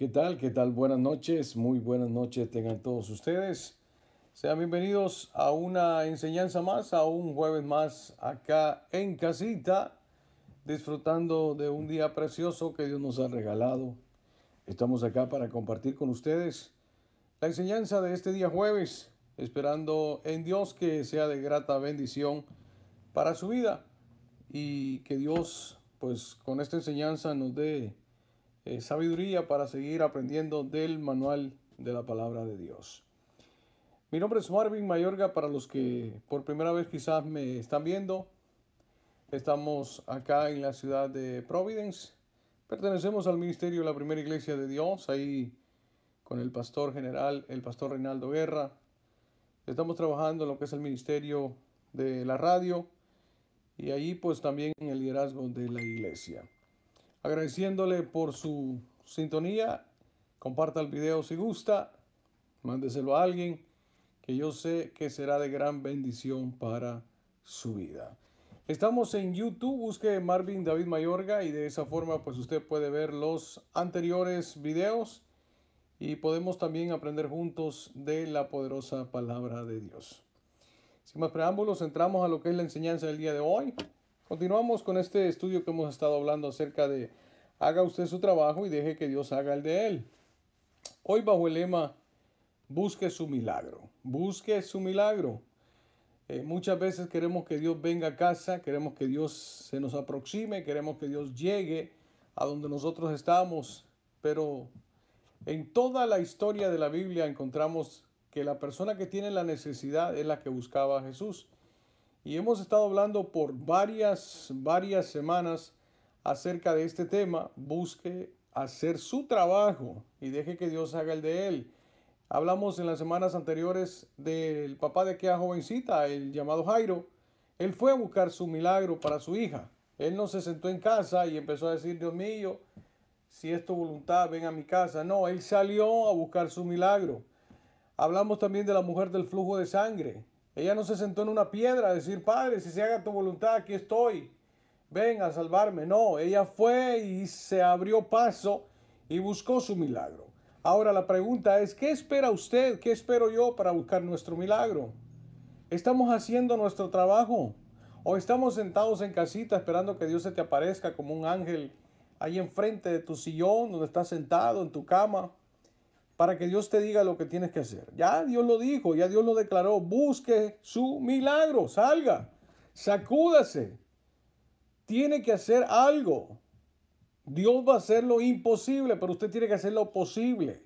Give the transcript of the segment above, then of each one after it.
¿Qué tal? ¿Qué tal? Buenas noches, muy buenas noches tengan todos ustedes. Sean bienvenidos a una enseñanza más, a un jueves más acá en casita, disfrutando de un día precioso que Dios nos ha regalado. Estamos acá para compartir con ustedes la enseñanza de este día jueves, esperando en Dios que sea de grata bendición para su vida y que Dios, pues con esta enseñanza nos dé eh, sabiduría para seguir aprendiendo del manual de la palabra de Dios. Mi nombre es Marvin Mayorga, para los que por primera vez quizás me están viendo. Estamos acá en la ciudad de Providence. Pertenecemos al ministerio de la Primera Iglesia de Dios, ahí con el pastor general, el pastor Reinaldo Guerra. Estamos trabajando en lo que es el ministerio de la radio y ahí pues también en el liderazgo de la iglesia agradeciéndole por su sintonía. Comparta el video si gusta, mándeselo a alguien que yo sé que será de gran bendición para su vida. Estamos en YouTube, busque Marvin David Mayorga y de esa forma pues usted puede ver los anteriores videos y podemos también aprender juntos de la poderosa palabra de Dios. Sin más preámbulos, entramos a lo que es la enseñanza del día de hoy. Continuamos con este estudio que hemos estado hablando acerca de haga usted su trabajo y deje que Dios haga el de él. Hoy bajo el lema busque su milagro, busque su milagro. Eh, muchas veces queremos que Dios venga a casa, queremos que Dios se nos aproxime, queremos que Dios llegue a donde nosotros estamos, pero en toda la historia de la Biblia encontramos que la persona que tiene la necesidad es la que buscaba a Jesús. Y hemos estado hablando por varias, varias semanas acerca de este tema. Busque hacer su trabajo y deje que Dios haga el de él. Hablamos en las semanas anteriores del papá de aquella jovencita, el llamado Jairo. Él fue a buscar su milagro para su hija. Él no se sentó en casa y empezó a decir, Dios mío, si es tu voluntad, ven a mi casa. No, él salió a buscar su milagro. Hablamos también de la mujer del flujo de sangre. Ella no se sentó en una piedra a decir, Padre, si se haga tu voluntad, aquí estoy. Ven a salvarme. No, ella fue y se abrió paso y buscó su milagro. Ahora la pregunta es, ¿qué espera usted? ¿Qué espero yo para buscar nuestro milagro? ¿Estamos haciendo nuestro trabajo? ¿O estamos sentados en casita esperando que Dios se te aparezca como un ángel ahí enfrente de tu sillón, donde estás sentado, en tu cama? para que Dios te diga lo que tienes que hacer. Ya Dios lo dijo, ya Dios lo declaró. Busque su milagro, salga, sacúdase. Tiene que hacer algo. Dios va a hacer lo imposible, pero usted tiene que hacer lo posible.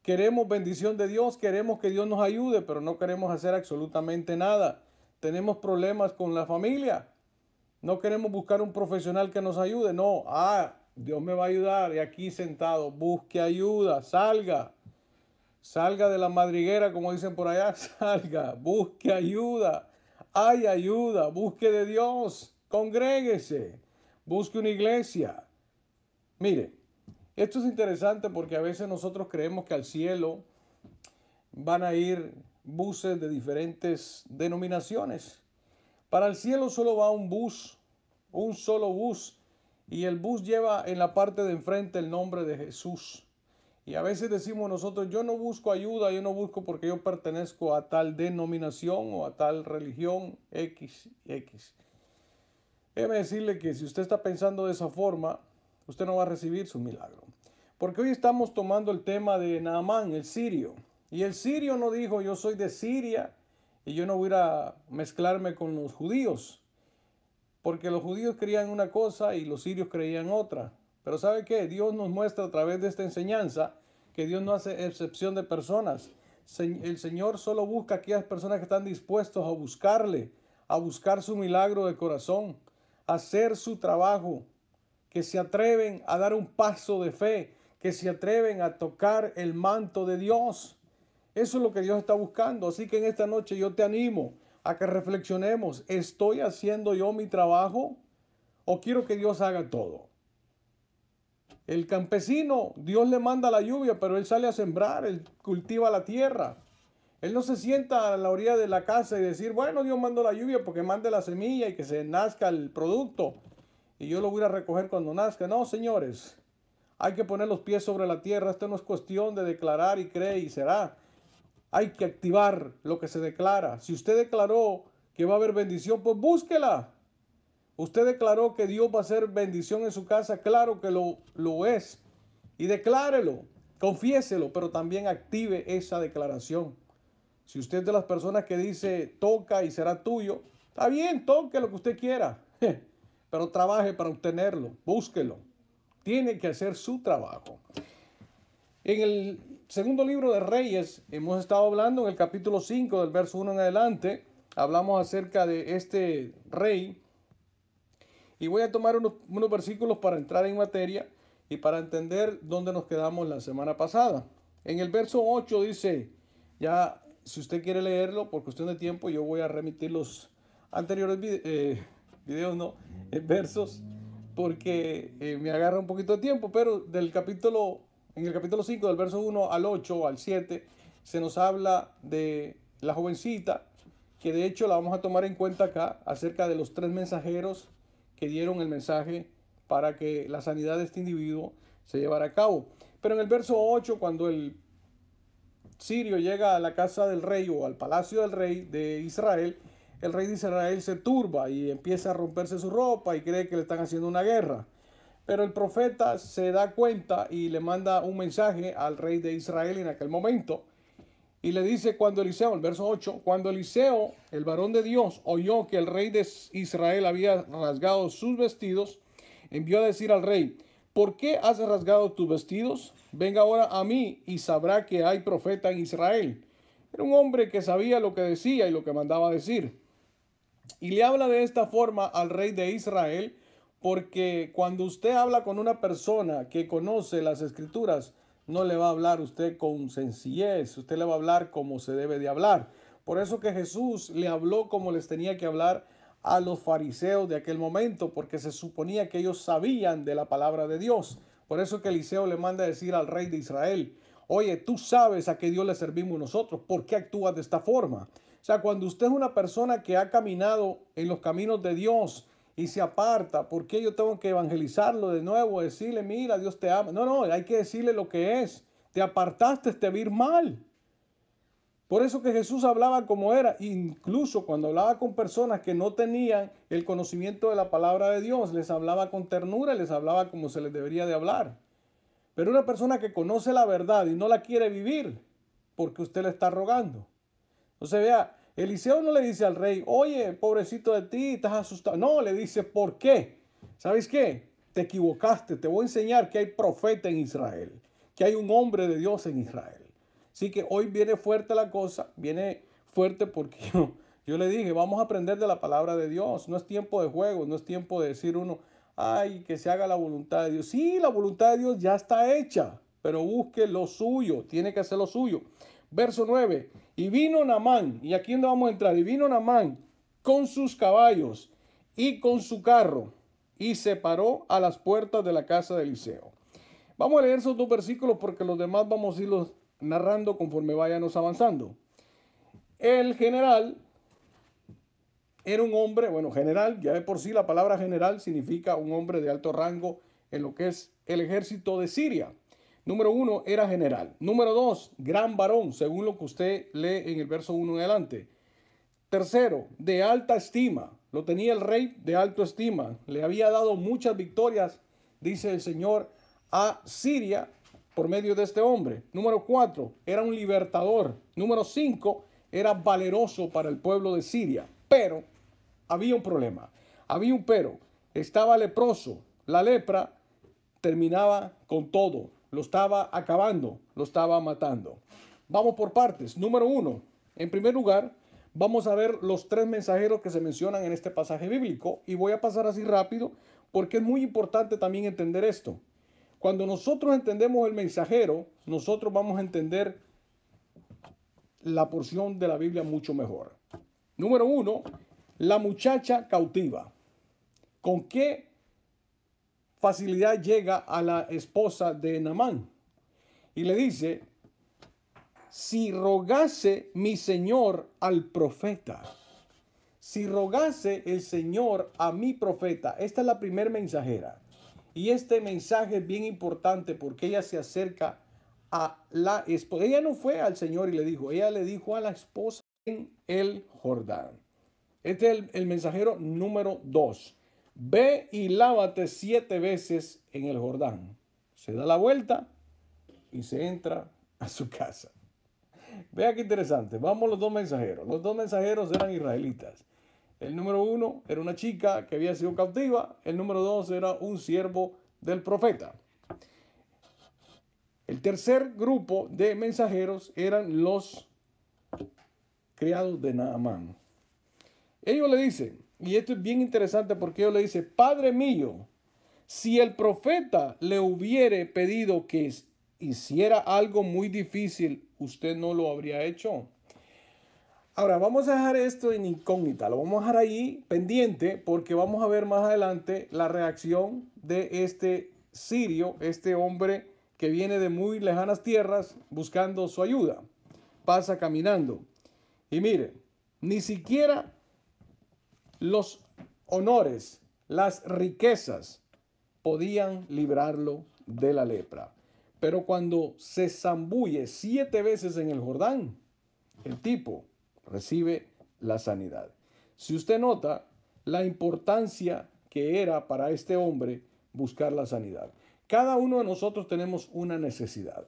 Queremos bendición de Dios, queremos que Dios nos ayude, pero no queremos hacer absolutamente nada. Tenemos problemas con la familia. No queremos buscar un profesional que nos ayude. No, ah, Dios me va a ayudar. Y aquí sentado, busque ayuda, salga. Salga de la madriguera, como dicen por allá, salga, busque ayuda, hay ayuda, busque de Dios, congréguese, busque una iglesia. Mire, esto es interesante porque a veces nosotros creemos que al cielo van a ir buses de diferentes denominaciones. Para el cielo solo va un bus, un solo bus, y el bus lleva en la parte de enfrente el nombre de Jesús. Y a veces decimos nosotros, yo no busco ayuda, yo no busco porque yo pertenezco a tal denominación o a tal religión X, X. Déjeme decirle que si usted está pensando de esa forma, usted no va a recibir su milagro. Porque hoy estamos tomando el tema de Naamán, el sirio. Y el sirio no dijo, yo soy de Siria y yo no voy a mezclarme con los judíos. Porque los judíos creían una cosa y los sirios creían otra. Pero ¿sabe qué? Dios nos muestra a través de esta enseñanza que Dios no hace excepción de personas. El Señor solo busca aquellas personas que están dispuestos a buscarle, a buscar su milagro de corazón, a hacer su trabajo, que se atreven a dar un paso de fe, que se atreven a tocar el manto de Dios. Eso es lo que Dios está buscando. Así que en esta noche yo te animo a que reflexionemos. ¿Estoy haciendo yo mi trabajo o quiero que Dios haga todo? El campesino, Dios le manda la lluvia, pero él sale a sembrar, él cultiva la tierra. Él no se sienta a la orilla de la casa y decir, bueno, Dios mandó la lluvia porque mande la semilla y que se nazca el producto y yo lo voy a recoger cuando nazca. No, señores, hay que poner los pies sobre la tierra. Esto no es cuestión de declarar y cree y será. Hay que activar lo que se declara. Si usted declaró que va a haber bendición, pues búsquela. Usted declaró que Dios va a hacer bendición en su casa. Claro que lo, lo es. Y declárelo, confiéselo, pero también active esa declaración. Si usted es de las personas que dice toca y será tuyo, está bien, toque lo que usted quiera, pero trabaje para obtenerlo, búsquelo. Tiene que hacer su trabajo. En el segundo libro de Reyes hemos estado hablando en el capítulo 5 del verso 1 en adelante, hablamos acerca de este rey y voy a tomar unos, versículos para entrar en materia y para entender dónde nos quedamos la semana pasada. En el verso 8 dice, ya si usted quiere leerlo por cuestión de tiempo, yo voy a remitir los anteriores eh, videos, no, eh, versos, porque eh, me agarra un poquito de tiempo, pero del capítulo, en el capítulo 5, del verso 1 al 8, al 7, se nos habla de la jovencita, que de hecho la vamos a tomar en cuenta acá, acerca de los tres mensajeros que dieron el mensaje para que la sanidad de este individuo se llevara a cabo. Pero en el verso 8, cuando el sirio llega a la casa del rey o al palacio del rey de Israel, el rey de Israel se turba y empieza a romperse su ropa y cree que le están haciendo una guerra. Pero el profeta se da cuenta y le manda un mensaje al rey de Israel en aquel momento y le dice cuando Eliseo, el verso 8, cuando Eliseo, el varón de Dios, oyó que el rey de Israel había rasgado sus vestidos, envió a decir al rey, ¿por qué has rasgado tus vestidos? Venga ahora a mí y sabrá que hay profeta en Israel. Era un hombre que sabía lo que decía y lo que mandaba decir. Y le habla de esta forma al rey de Israel, porque cuando usted habla con una persona que conoce las escrituras, no le va a hablar usted con sencillez, usted le va a hablar como se debe de hablar. Por eso que Jesús le habló como les tenía que hablar a los fariseos de aquel momento, porque se suponía que ellos sabían de la palabra de Dios. Por eso que Eliseo le manda a decir al rey de Israel, oye, tú sabes a qué Dios le servimos nosotros, ¿por qué actúas de esta forma? O sea, cuando usted es una persona que ha caminado en los caminos de Dios, y se aparta, ¿por qué yo tengo que evangelizarlo de nuevo? Decirle, mira, Dios te ama. No, no, hay que decirle lo que es. Te apartaste, te vir mal. Por eso que Jesús hablaba como era, incluso cuando hablaba con personas que no tenían el conocimiento de la palabra de Dios, les hablaba con ternura, les hablaba como se les debería de hablar. Pero una persona que conoce la verdad y no la quiere vivir, porque usted le está rogando. Entonces vea, Eliseo no le dice al rey, oye, pobrecito de ti, estás asustado. No, le dice, ¿por qué? ¿Sabes qué? Te equivocaste. Te voy a enseñar que hay profeta en Israel, que hay un hombre de Dios en Israel. Así que hoy viene fuerte la cosa, viene fuerte porque yo, yo le dije, vamos a aprender de la palabra de Dios. No es tiempo de juego, no es tiempo de decir uno, ay, que se haga la voluntad de Dios. Sí, la voluntad de Dios ya está hecha, pero busque lo suyo, tiene que hacer lo suyo. Verso 9. Y vino Namán, y aquí no vamos a entrar, y vino Namán con sus caballos y con su carro, y se paró a las puertas de la casa de Eliseo. Vamos a leer esos dos versículos porque los demás vamos a irlos narrando conforme vayamos avanzando. El general era un hombre, bueno, general, ya de por sí la palabra general significa un hombre de alto rango en lo que es el ejército de Siria. Número uno, era general. Número dos, gran varón, según lo que usted lee en el verso 1 en adelante. Tercero, de alta estima. Lo tenía el rey de alta estima. Le había dado muchas victorias, dice el Señor, a Siria por medio de este hombre. Número cuatro, era un libertador. Número cinco, era valeroso para el pueblo de Siria. Pero había un problema. Había un pero. Estaba leproso. La lepra terminaba con todo. Lo estaba acabando, lo estaba matando. Vamos por partes. Número uno, en primer lugar, vamos a ver los tres mensajeros que se mencionan en este pasaje bíblico y voy a pasar así rápido porque es muy importante también entender esto. Cuando nosotros entendemos el mensajero, nosotros vamos a entender la porción de la Biblia mucho mejor. Número uno, la muchacha cautiva. ¿Con qué facilidad llega a la esposa de Namán y le dice, si rogase mi señor al profeta, si rogase el señor a mi profeta, esta es la primer mensajera. Y este mensaje es bien importante porque ella se acerca a la esposa. Ella no fue al Señor y le dijo, ella le dijo a la esposa en el Jordán. Este es el, el mensajero número dos. Ve y lávate siete veces en el Jordán. Se da la vuelta y se entra a su casa. Vea qué interesante. Vamos los dos mensajeros. Los dos mensajeros eran israelitas. El número uno era una chica que había sido cautiva. El número dos era un siervo del profeta. El tercer grupo de mensajeros eran los criados de Naamán. Ellos le dicen, y esto es bien interesante porque Dios le dice, Padre mío, si el profeta le hubiere pedido que hiciera algo muy difícil, usted no lo habría hecho. Ahora, vamos a dejar esto en incógnita, lo vamos a dejar ahí pendiente porque vamos a ver más adelante la reacción de este sirio, este hombre que viene de muy lejanas tierras buscando su ayuda. Pasa caminando. Y mire, ni siquiera los honores, las riquezas, podían librarlo de la lepra. Pero cuando se zambulle siete veces en el Jordán, el tipo recibe la sanidad. Si usted nota la importancia que era para este hombre buscar la sanidad. Cada uno de nosotros tenemos una necesidad.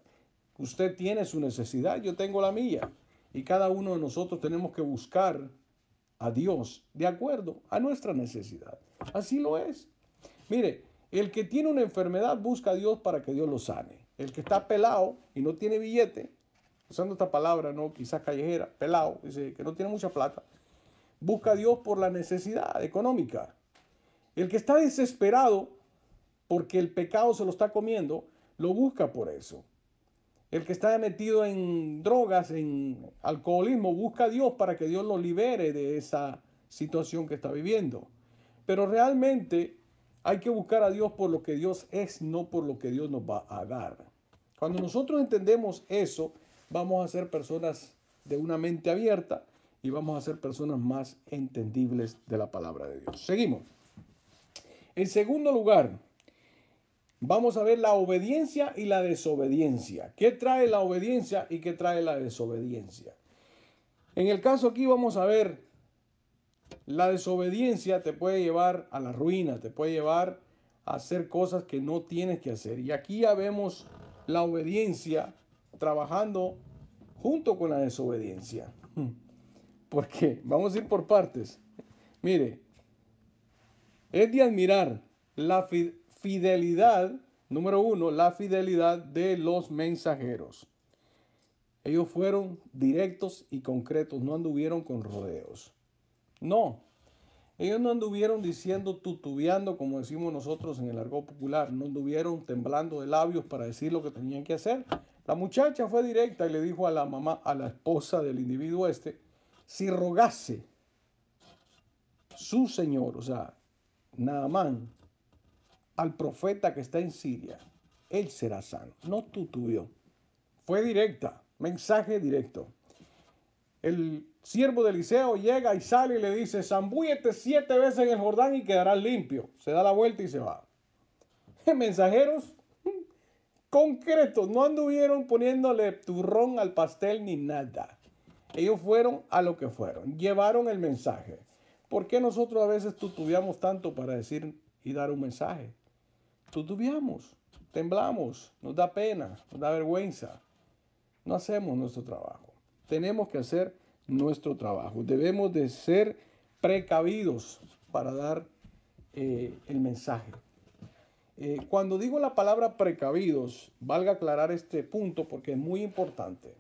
Usted tiene su necesidad, yo tengo la mía. Y cada uno de nosotros tenemos que buscar a Dios de acuerdo a nuestra necesidad. Así lo es. Mire, el que tiene una enfermedad busca a Dios para que Dios lo sane. El que está pelado y no tiene billete, usando esta palabra, no quizás callejera, pelado, dice que no tiene mucha plata, busca a Dios por la necesidad económica. El que está desesperado porque el pecado se lo está comiendo, lo busca por eso. El que está metido en drogas, en alcoholismo, busca a Dios para que Dios lo libere de esa situación que está viviendo. Pero realmente hay que buscar a Dios por lo que Dios es, no por lo que Dios nos va a dar. Cuando nosotros entendemos eso, vamos a ser personas de una mente abierta y vamos a ser personas más entendibles de la palabra de Dios. Seguimos. En segundo lugar, vamos a ver la obediencia y la desobediencia. ¿Qué trae la obediencia y qué trae la desobediencia? En el caso aquí vamos a ver, la desobediencia te puede llevar a la ruina, te puede llevar a hacer cosas que no tienes que hacer. Y aquí ya vemos la obediencia trabajando junto con la desobediencia. Porque vamos a ir por partes. Mire, es de admirar la, fidelidad, número uno, la fidelidad de los mensajeros. Ellos fueron directos y concretos, no anduvieron con rodeos. No, ellos no anduvieron diciendo tutubeando, como decimos nosotros en el argot popular, no anduvieron temblando de labios para decir lo que tenían que hacer. La muchacha fue directa y le dijo a la mamá, a la esposa del individuo este, si rogase su señor, o sea, Naamán, al profeta que está en Siria, él será sano. No tutubió. Fue directa, mensaje directo. El siervo de Eliseo llega y sale y le dice, zambúyete siete veces en el Jordán y quedarás limpio. Se da la vuelta y se va. Mensajeros concretos, no anduvieron poniéndole turrón al pastel ni nada. Ellos fueron a lo que fueron, llevaron el mensaje. ¿Por qué nosotros a veces tutubiamos tanto para decir y dar un mensaje? Tutubiamos, temblamos, nos da pena, nos da vergüenza. No hacemos nuestro trabajo. Tenemos que hacer nuestro trabajo. Debemos de ser precavidos para dar eh, el mensaje. Eh, cuando digo la palabra precavidos, valga aclarar este punto porque es muy importante.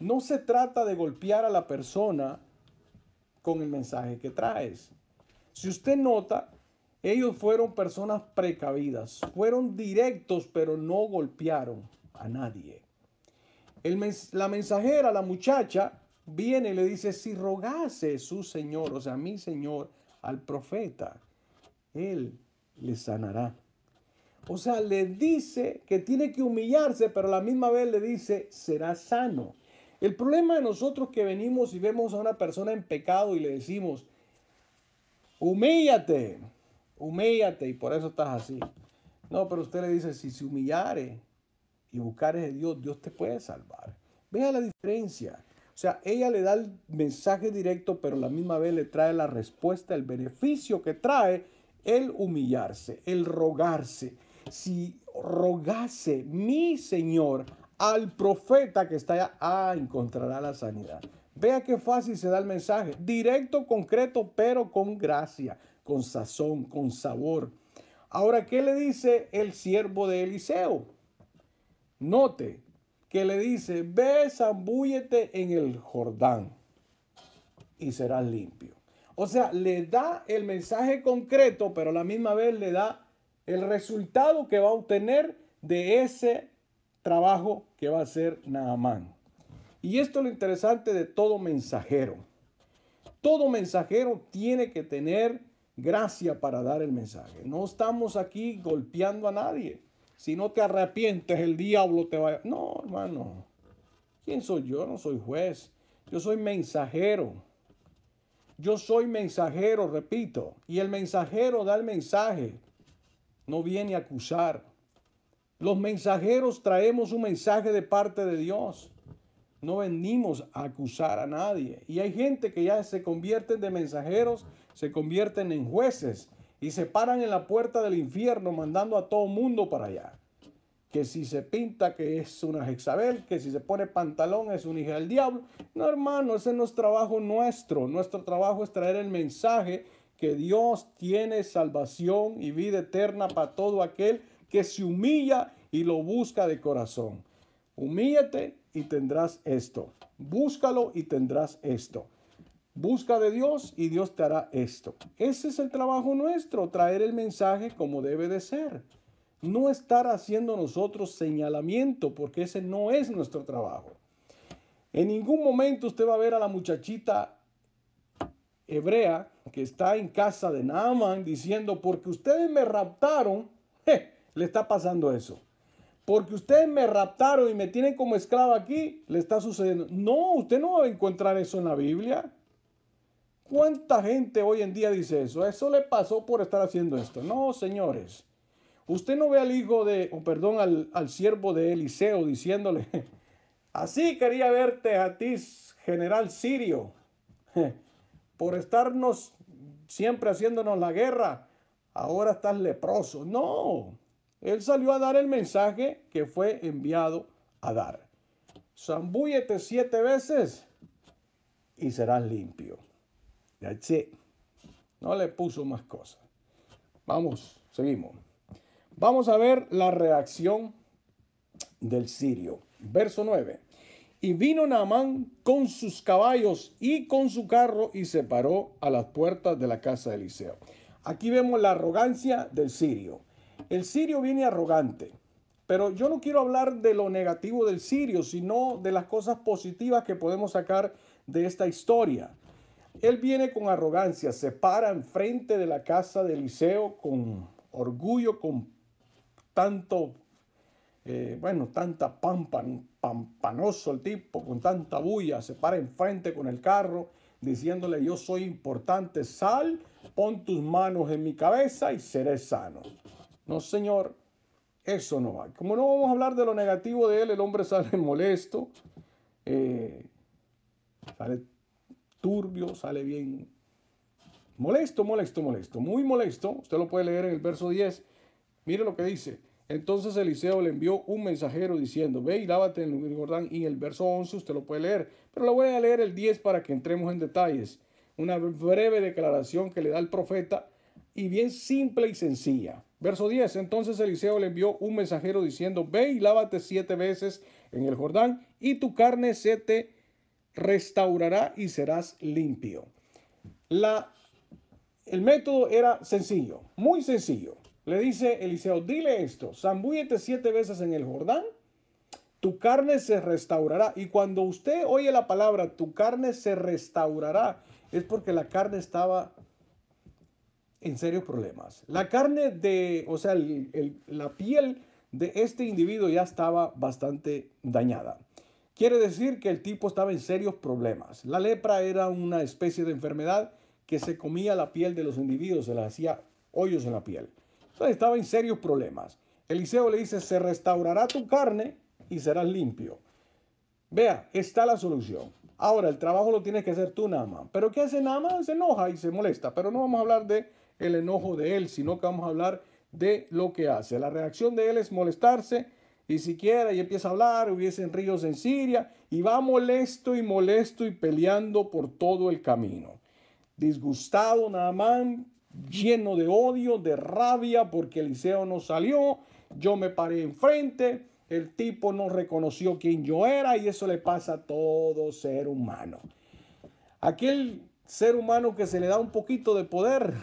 No se trata de golpear a la persona con el mensaje que traes. Si usted nota, ellos fueron personas precavidas, fueron directos, pero no golpearon a nadie. la mensajera, la muchacha, viene y le dice, si rogase su Señor, o sea, mi Señor, al profeta, Él le sanará. O sea, le dice que tiene que humillarse, pero a la misma vez le dice, será sano. El problema de nosotros que venimos y vemos a una persona en pecado y le decimos, humíllate, humíllate y por eso estás así. No, pero usted le dice, si se humillare y buscar de Dios, Dios te puede salvar. Vea la diferencia. O sea, ella le da el mensaje directo, pero la misma vez le trae la respuesta, el beneficio que trae el humillarse, el rogarse. Si rogase mi Señor al profeta que está allá, ah, encontrará la sanidad. Vea qué fácil se da el mensaje. Directo, concreto, pero con gracia con sazón, con sabor. Ahora, ¿qué le dice el siervo de Eliseo? Note que le dice, ve, zambúllete en el Jordán y serás limpio. O sea, le da el mensaje concreto, pero a la misma vez le da el resultado que va a obtener de ese trabajo que va a hacer Naamán. Y esto es lo interesante de todo mensajero. Todo mensajero tiene que tener Gracias para dar el mensaje. No estamos aquí golpeando a nadie. Si no te arrepientes, el diablo te va a... No, hermano. ¿Quién soy yo? No soy juez. Yo soy mensajero. Yo soy mensajero, repito. Y el mensajero da el mensaje. No viene a acusar. Los mensajeros traemos un mensaje de parte de Dios. No venimos a acusar a nadie. Y hay gente que ya se convierten de mensajeros se convierten en jueces y se paran en la puerta del infierno mandando a todo mundo para allá. Que si se pinta que es una Jezabel, que si se pone pantalón es un hija del diablo. No, hermano, ese no es trabajo nuestro. Nuestro trabajo es traer el mensaje que Dios tiene salvación y vida eterna para todo aquel que se humilla y lo busca de corazón. Humíllate y tendrás esto. Búscalo y tendrás esto. Busca de Dios y Dios te hará esto. Ese es el trabajo nuestro, traer el mensaje como debe de ser. No estar haciendo nosotros señalamiento, porque ese no es nuestro trabajo. En ningún momento usted va a ver a la muchachita hebrea que está en casa de Naaman diciendo, porque ustedes me raptaron, le está pasando eso. Porque ustedes me raptaron y me tienen como esclava aquí, le está sucediendo. No, usted no va a encontrar eso en la Biblia. ¿Cuánta gente hoy en día dice eso? Eso le pasó por estar haciendo esto. No, señores. Usted no ve al hijo de, o perdón, al, al siervo de Eliseo diciéndole, así quería verte a ti, general sirio, por estarnos siempre haciéndonos la guerra, ahora estás leproso. No, él salió a dar el mensaje que fue enviado a dar. Zambúyete siete veces y serás limpio. Ya it. No le puso más cosas. Vamos, seguimos. Vamos a ver la reacción del sirio. Verso 9. Y vino Naamán con sus caballos y con su carro y se paró a las puertas de la casa de Eliseo. Aquí vemos la arrogancia del sirio. El sirio viene arrogante, pero yo no quiero hablar de lo negativo del sirio, sino de las cosas positivas que podemos sacar de esta historia. Él viene con arrogancia, se para enfrente de la casa de Eliseo con orgullo, con tanto, eh, bueno, tanta pampa, pampanoso el tipo, con tanta bulla, se para enfrente con el carro, diciéndole yo soy importante, sal, pon tus manos en mi cabeza y seré sano. No, señor, eso no va. Como no vamos a hablar de lo negativo de él, el hombre sale molesto, eh, sale turbio, sale bien molesto, molesto, molesto, muy molesto. Usted lo puede leer en el verso 10. Mire lo que dice. Entonces Eliseo le envió un mensajero diciendo, ve y lávate en el Jordán. Y en el verso 11 usted lo puede leer, pero lo voy a leer el 10 para que entremos en detalles. Una breve declaración que le da el profeta y bien simple y sencilla. Verso 10. Entonces Eliseo le envió un mensajero diciendo, ve y lávate siete veces en el Jordán y tu carne se te restaurará y serás limpio. La, el método era sencillo, muy sencillo. Le dice Eliseo, dile esto, zambúyete siete veces en el Jordán, tu carne se restaurará. Y cuando usted oye la palabra, tu carne se restaurará, es porque la carne estaba en serios problemas. La carne de, o sea, la piel de este individuo ya estaba bastante dañada. Quiere decir que el tipo estaba en serios problemas. La lepra era una especie de enfermedad que se comía la piel de los individuos, se las hacía hoyos en la piel. Entonces estaba en serios problemas. Eliseo le dice, se restaurará tu carne y serás limpio. Vea, está la solución. Ahora, el trabajo lo tienes que hacer tú, más. ¿Pero qué hace nada más? Se enoja y se molesta. Pero no vamos a hablar de el enojo de él, sino que vamos a hablar de lo que hace. La reacción de él es molestarse y siquiera, y empieza a hablar, hubiesen ríos en Siria, y va molesto y molesto y peleando por todo el camino. Disgustado nada más, lleno de odio, de rabia, porque Eliseo no salió, yo me paré enfrente, el tipo no reconoció quién yo era, y eso le pasa a todo ser humano. Aquel ser humano que se le da un poquito de poder,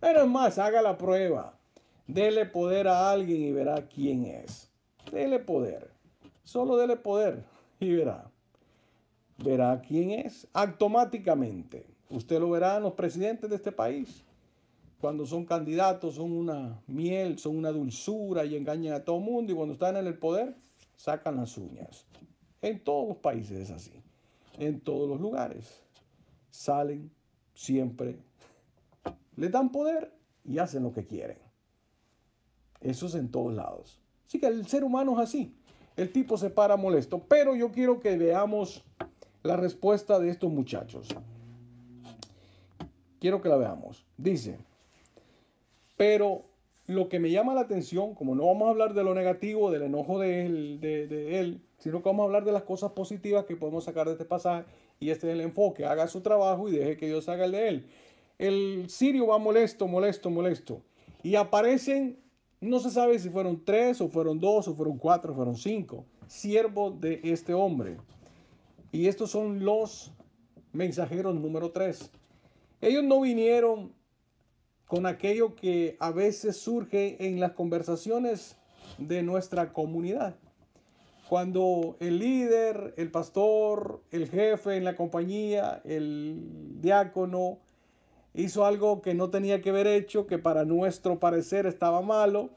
pero es más, haga la prueba Dele poder a alguien y verá quién es. Dele poder. Solo dele poder y verá. Verá quién es. Automáticamente. Usted lo verá en los presidentes de este país. Cuando son candidatos son una miel, son una dulzura y engañan a todo el mundo. Y cuando están en el poder, sacan las uñas. En todos los países es así. En todos los lugares. Salen siempre. Le dan poder y hacen lo que quieren. Eso es en todos lados. Así que el ser humano es así. El tipo se para molesto. Pero yo quiero que veamos la respuesta de estos muchachos. Quiero que la veamos. Dice, pero lo que me llama la atención, como no vamos a hablar de lo negativo, del enojo de él, sino que vamos a hablar de las cosas positivas que podemos sacar de este pasaje, y este es el enfoque, haga su trabajo y deje que Dios haga el de él. El sirio va molesto, molesto, molesto, y aparecen no se sabe si fueron tres o fueron dos o fueron cuatro o fueron cinco siervos de este hombre. Y estos son los mensajeros número tres. Ellos no vinieron con aquello que a veces surge en las conversaciones de nuestra comunidad. Cuando el líder, el pastor, el jefe en la compañía, el diácono, hizo algo que no tenía que haber hecho, que para nuestro parecer estaba malo.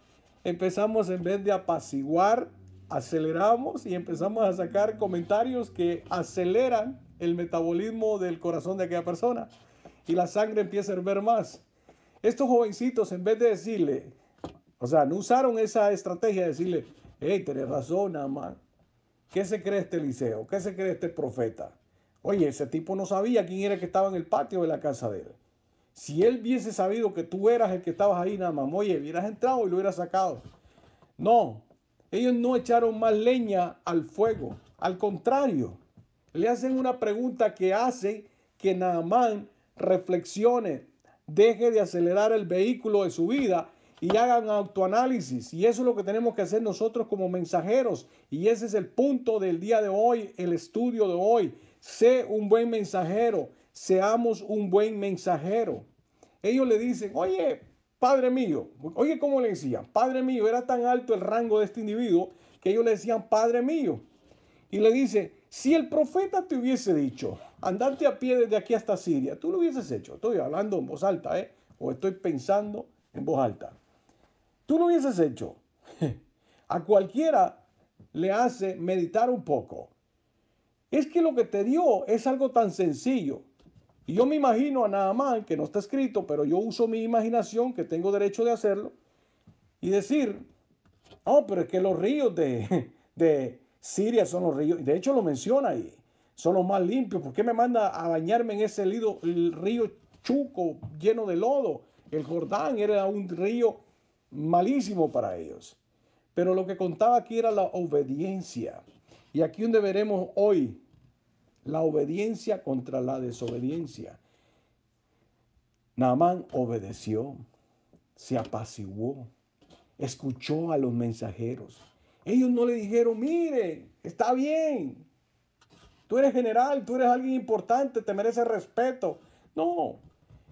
Empezamos en vez de apaciguar, aceleramos y empezamos a sacar comentarios que aceleran el metabolismo del corazón de aquella persona y la sangre empieza a hervir más. Estos jovencitos, en vez de decirle, o sea, no usaron esa estrategia de decirle, hey, tenés razón, amán. ¿Qué se cree este liceo? ¿Qué se cree este profeta? Oye, ese tipo no sabía quién era que estaba en el patio de la casa de él. Si él hubiese sabido que tú eras el que estabas ahí, nada más, oye, hubieras entrado y lo hubieras sacado. No, ellos no echaron más leña al fuego. Al contrario, le hacen una pregunta que hace que más reflexione, deje de acelerar el vehículo de su vida y hagan autoanálisis. Y eso es lo que tenemos que hacer nosotros como mensajeros. Y ese es el punto del día de hoy, el estudio de hoy. Sé un buen mensajero seamos un buen mensajero. Ellos le dicen, oye, Padre mío, oye, ¿cómo le decían? Padre mío, era tan alto el rango de este individuo que ellos le decían, Padre mío. Y le dice, si el profeta te hubiese dicho, andarte a pie desde aquí hasta Siria, tú lo hubieses hecho. Estoy hablando en voz alta, ¿eh? O estoy pensando en voz alta. Tú lo hubieses hecho. a cualquiera le hace meditar un poco. Es que lo que te dio es algo tan sencillo. Y yo me imagino a nada más, que no está escrito, pero yo uso mi imaginación, que tengo derecho de hacerlo, y decir, oh, pero es que los ríos de, Siria son los ríos, de hecho lo menciona ahí, son los más limpios, ¿por qué me manda a bañarme en ese lido, el río chuco lleno de lodo? El Jordán era un río malísimo para ellos. Pero lo que contaba aquí era la obediencia. Y aquí donde veremos hoy la obediencia contra la desobediencia. Naamán obedeció, se apaciguó, escuchó a los mensajeros. Ellos no le dijeron, mire, está bien, tú eres general, tú eres alguien importante, te mereces respeto. No,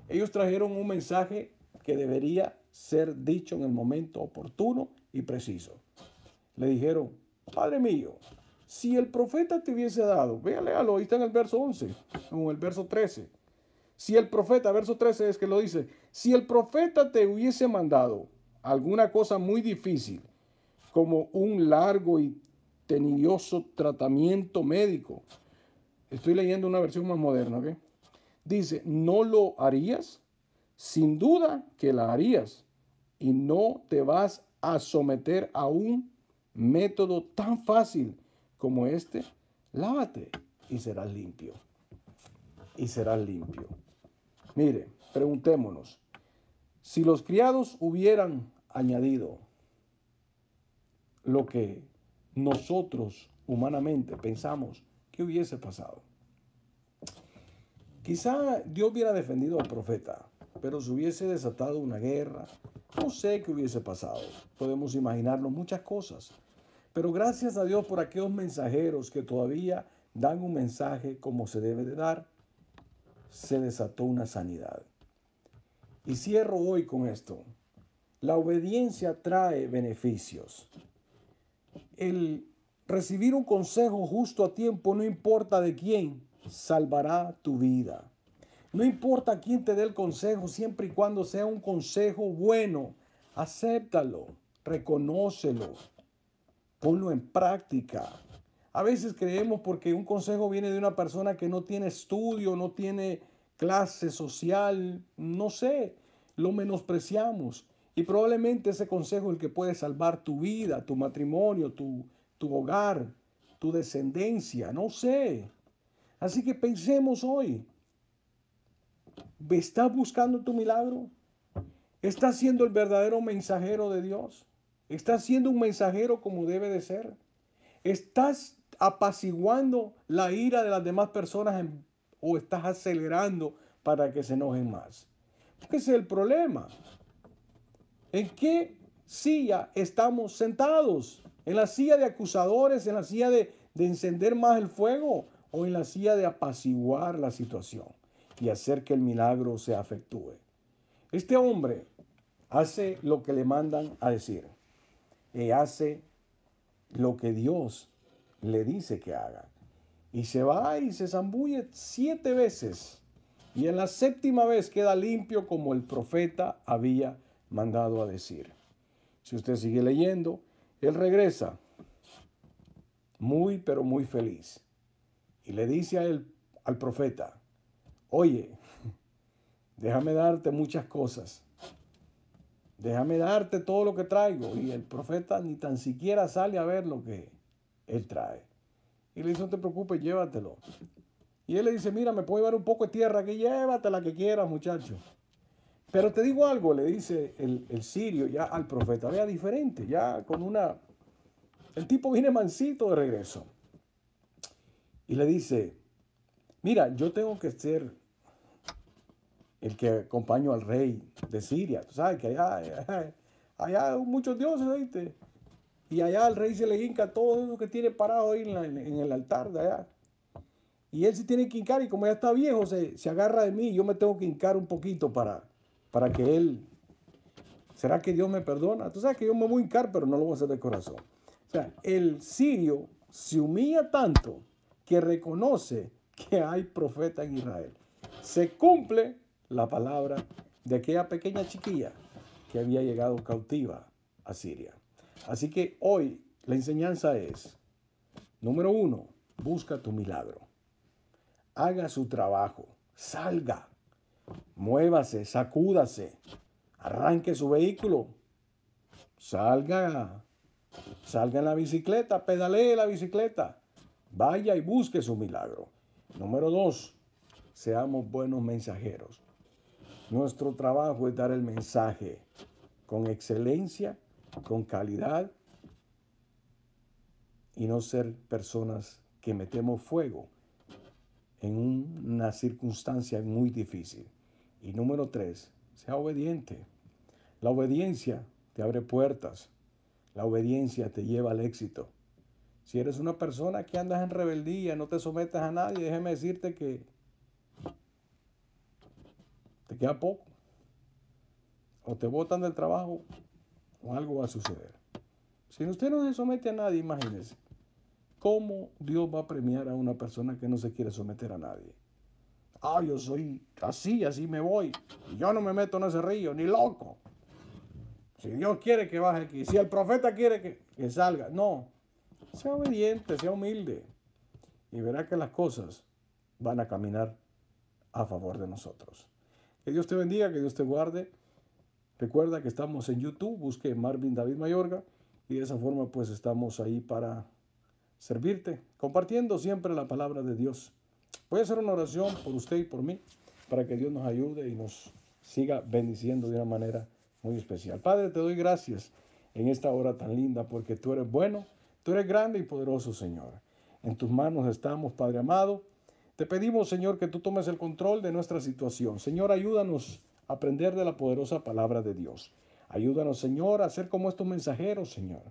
ellos trajeron un mensaje que debería ser dicho en el momento oportuno y preciso. Le dijeron, Padre mío, si el profeta te hubiese dado, vea, léalo, ahí está en el verso 11, o en el verso 13. Si el profeta, verso 13 es que lo dice, si el profeta te hubiese mandado alguna cosa muy difícil, como un largo y tenioso tratamiento médico, estoy leyendo una versión más moderna, ¿ok? Dice, ¿no lo harías? Sin duda que la harías y no te vas a someter a un método tan fácil como este, lávate y serás limpio. Y serás limpio. Mire, preguntémonos, si los criados hubieran añadido lo que nosotros humanamente pensamos, ¿qué hubiese pasado? Quizá Dios hubiera defendido al profeta, pero se hubiese desatado una guerra. No sé qué hubiese pasado. Podemos imaginarnos muchas cosas. Pero gracias a Dios por aquellos mensajeros que todavía dan un mensaje como se debe de dar, se desató una sanidad. Y cierro hoy con esto. La obediencia trae beneficios. El recibir un consejo justo a tiempo, no importa de quién, salvará tu vida. No importa quién te dé el consejo, siempre y cuando sea un consejo bueno, acéptalo, reconócelo Ponlo en práctica. A veces creemos porque un consejo viene de una persona que no tiene estudio, no tiene clase social, no sé, lo menospreciamos. Y probablemente ese consejo es el que puede salvar tu vida, tu matrimonio, tu, tu hogar, tu descendencia, no sé. Así que pensemos hoy. ¿Estás buscando tu milagro? ¿Estás siendo el verdadero mensajero de Dios? Estás siendo un mensajero como debe de ser. Estás apaciguando la ira de las demás personas o estás acelerando para que se enojen más. ¿Qué es el problema. ¿En qué silla estamos sentados? ¿En la silla de acusadores? ¿En la silla de, de encender más el fuego? ¿O en la silla de apaciguar la situación y hacer que el milagro se afectúe? Este hombre hace lo que le mandan a decir y hace lo que Dios le dice que haga. Y se va y se zambulle siete veces. Y en la séptima vez queda limpio como el profeta había mandado a decir. Si usted sigue leyendo, él regresa muy pero muy feliz. Y le dice al profeta, oye, déjame darte muchas cosas, déjame darte todo lo que traigo. Y el profeta ni tan siquiera sale a ver lo que él trae. Y le dice, no te preocupes, llévatelo. Y él le dice, mira, me puedo llevar un poco de tierra Que llévatela la que quieras, muchacho. Pero te digo algo, le dice el, el sirio ya al profeta, vea diferente, ya con una... El tipo viene mansito de regreso. Y le dice, mira, yo tengo que ser el que acompañó al rey de Siria. Tú sabes que allá, allá, muchos dioses, ¿viste? Y allá al rey se le hinca todo lo que tiene parado ahí en, el altar de allá. Y él se tiene que hincar y como ya está viejo, se, se agarra de mí y yo me tengo que hincar un poquito para, para que él... ¿Será que Dios me perdona? Tú sabes que yo me voy a hincar, pero no lo voy a hacer de corazón. O sea, el sirio se humilla tanto que reconoce que hay profeta en Israel. Se cumple la palabra de aquella pequeña chiquilla que había llegado cautiva a Siria. Así que hoy la enseñanza es, número uno, busca tu milagro. Haga su trabajo, salga, muévase, sacúdase, arranque su vehículo, salga, salga en la bicicleta, pedalee la bicicleta, vaya y busque su milagro. Número dos, seamos buenos mensajeros. Nuestro trabajo es dar el mensaje con excelencia, con calidad y no ser personas que metemos fuego en una circunstancia muy difícil. Y número tres, sea obediente. La obediencia te abre puertas. La obediencia te lleva al éxito. Si eres una persona que andas en rebeldía, no te sometes a nadie, déjeme decirte que te queda poco. O te botan del trabajo o algo va a suceder. Si usted no se somete a nadie, imagínese. ¿Cómo Dios va a premiar a una persona que no se quiere someter a nadie? Ah, yo soy así, así me voy. Yo no me meto en ese río, ni loco. Si Dios quiere que baje aquí, si el profeta quiere que, que salga, no. Sea obediente, sea humilde. Y verá que las cosas van a caminar a favor de nosotros. Que Dios te bendiga, que Dios te guarde. Recuerda que estamos en YouTube, busque Marvin David Mayorga y de esa forma pues estamos ahí para servirte, compartiendo siempre la palabra de Dios. Voy a hacer una oración por usted y por mí para que Dios nos ayude y nos siga bendiciendo de una manera muy especial. Padre, te doy gracias en esta hora tan linda porque tú eres bueno, tú eres grande y poderoso, Señor. En tus manos estamos, Padre amado. Te pedimos, Señor, que tú tomes el control de nuestra situación. Señor, ayúdanos a aprender de la poderosa palabra de Dios. Ayúdanos, Señor, a ser como estos mensajeros, Señor,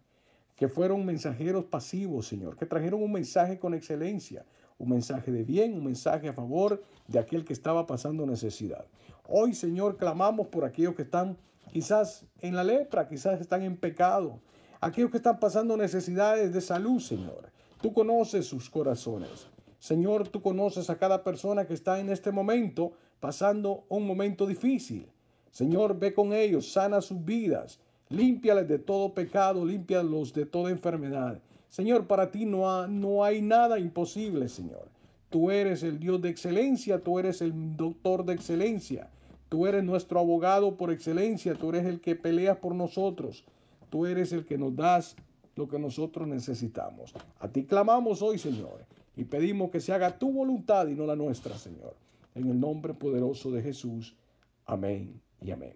que fueron mensajeros pasivos, Señor, que trajeron un mensaje con excelencia, un mensaje de bien, un mensaje a favor de aquel que estaba pasando necesidad. Hoy, Señor, clamamos por aquellos que están quizás en la lepra, quizás están en pecado, aquellos que están pasando necesidades de salud, Señor. Tú conoces sus corazones. Señor, tú conoces a cada persona que está en este momento pasando un momento difícil. Señor, ve con ellos, sana sus vidas, límpiales de todo pecado, límpialos de toda enfermedad. Señor, para ti no, no hay nada imposible, Señor. Tú eres el Dios de excelencia, tú eres el doctor de excelencia, tú eres nuestro abogado por excelencia, tú eres el que peleas por nosotros, tú eres el que nos das lo que nosotros necesitamos. A ti clamamos hoy, Señor. Y pedimos que se haga tu voluntad y no la nuestra, Señor. En el nombre poderoso de Jesús. Amén y amén.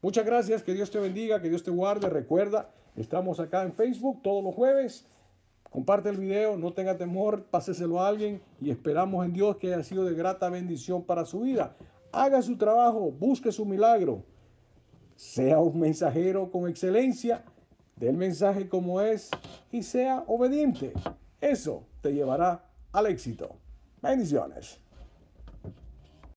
Muchas gracias, que Dios te bendiga, que Dios te guarde. Recuerda, estamos acá en Facebook todos los jueves. Comparte el video, no tenga temor, páseselo a alguien y esperamos en Dios que haya sido de grata bendición para su vida. Haga su trabajo, busque su milagro. Sea un mensajero con excelencia, del mensaje como es y sea obediente. Eso te llevará al éxito. Bendiciones.